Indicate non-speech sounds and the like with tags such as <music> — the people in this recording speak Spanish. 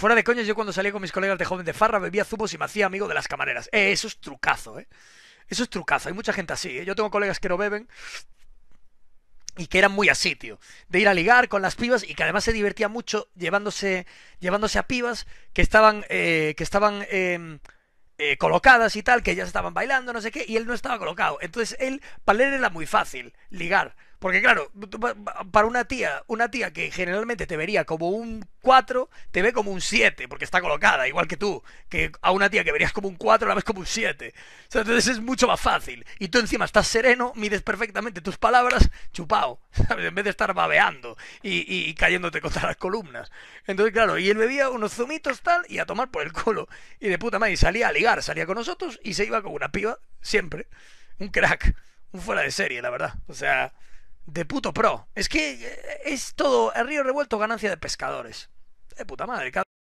Fuera de coñas, yo cuando salía con mis colegas de joven de farra bebía zumos y me hacía amigo de las camareras. Eh, eso es trucazo, ¿eh? Eso es trucazo. Hay mucha gente así, eh. Yo tengo colegas que no beben y que eran muy así, tío. De ir a ligar con las pibas y que además se divertía mucho llevándose, llevándose a pibas que estaban, eh, que estaban em, colocadas y tal, que ya estaban bailando, no sé qué, y él no estaba colocado. Entonces él, para él era muy fácil ligar. Porque claro, para una tía, una tía que generalmente te vería como un 4, te ve como un 7, porque está colocada, igual que tú, que a una tía que verías como un 4 la ves como un 7. entonces es mucho más fácil. Y tú encima estás sereno, mides perfectamente tus palabras, chupao, <laughs> En vez de estar babeando y, cayéndote contra las columnas. Entonces, claro, y él bebía unos zumitos tal y a tomar por el culo. Y de puta madre, y salía a ligar, salía con nosotros y se iba con una piba, siempre. Un crack, un fuera de serie, la verdad. O sea de puto pro. Es que eh, es todo el río revuelto ganancia de pescadores. De puta madre, cabrón.